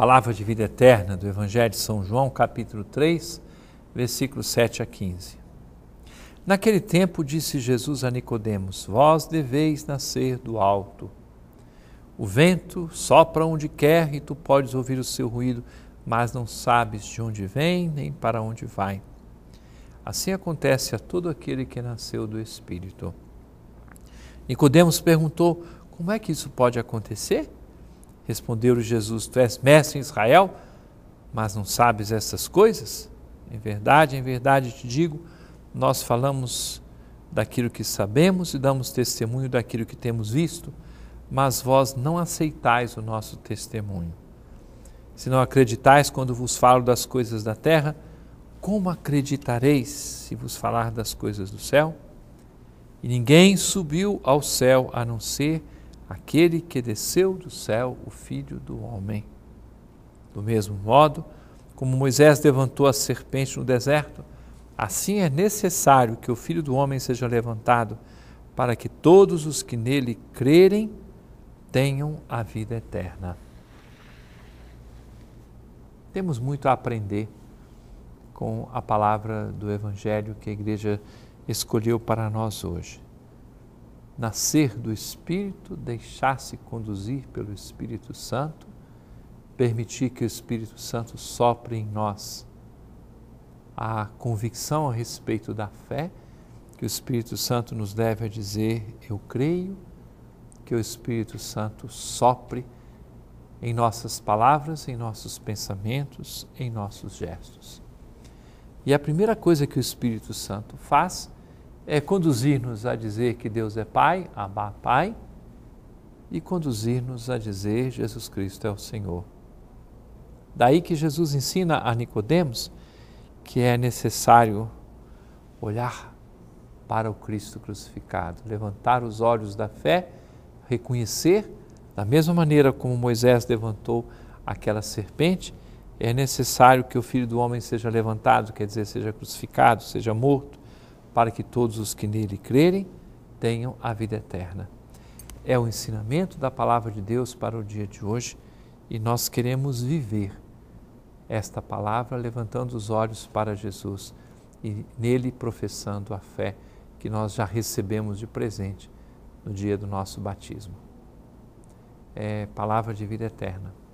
Palavra de vida eterna do Evangelho de São João, capítulo 3, versículos 7 a 15. Naquele tempo disse Jesus a Nicodemos: Vós deveis nascer do alto. O vento sopra onde quer e tu podes ouvir o seu ruído, mas não sabes de onde vem nem para onde vai. Assim acontece a todo aquele que nasceu do Espírito. Nicodemos perguntou: Como é que isso pode acontecer? Respondeu-lhe Jesus: Tu és mestre em Israel, mas não sabes essas coisas? Em verdade, em verdade te digo, nós falamos daquilo que sabemos e damos testemunho daquilo que temos visto, mas vós não aceitais o nosso testemunho. Se não acreditais quando vos falo das coisas da terra, como acreditareis se vos falar das coisas do céu? E ninguém subiu ao céu a não ser aquele que desceu do céu, o Filho do Homem. Do mesmo modo, como Moisés levantou a serpente no deserto, assim é necessário que o Filho do Homem seja levantado, para que todos os que nele crerem tenham a vida eterna. Temos muito a aprender com a palavra do Evangelho que a igreja escolheu para nós hoje nascer do Espírito, deixar-se conduzir pelo Espírito Santo, permitir que o Espírito Santo sopre em nós a convicção a respeito da fé, que o Espírito Santo nos deve a dizer: Eu creio, que o Espírito Santo sopre em nossas palavras, em nossos pensamentos, em nossos gestos. E a primeira coisa que o Espírito Santo faz é conduzir-nos a dizer que Deus é Pai, amar Pai, e conduzir-nos a dizer Jesus Cristo é o Senhor. Daí que Jesus ensina a Nicodemos que é necessário olhar para o Cristo crucificado, levantar os olhos da fé, reconhecer, da mesma maneira como Moisés levantou aquela serpente, é necessário que o filho do homem seja levantado, quer dizer, seja crucificado, seja morto para que todos os que nele crerem tenham a vida eterna. É o ensinamento da palavra de Deus para o dia de hoje e nós queremos viver esta palavra levantando os olhos para Jesus e nele professando a fé que nós já recebemos de presente no dia do nosso batismo. É palavra de vida eterna.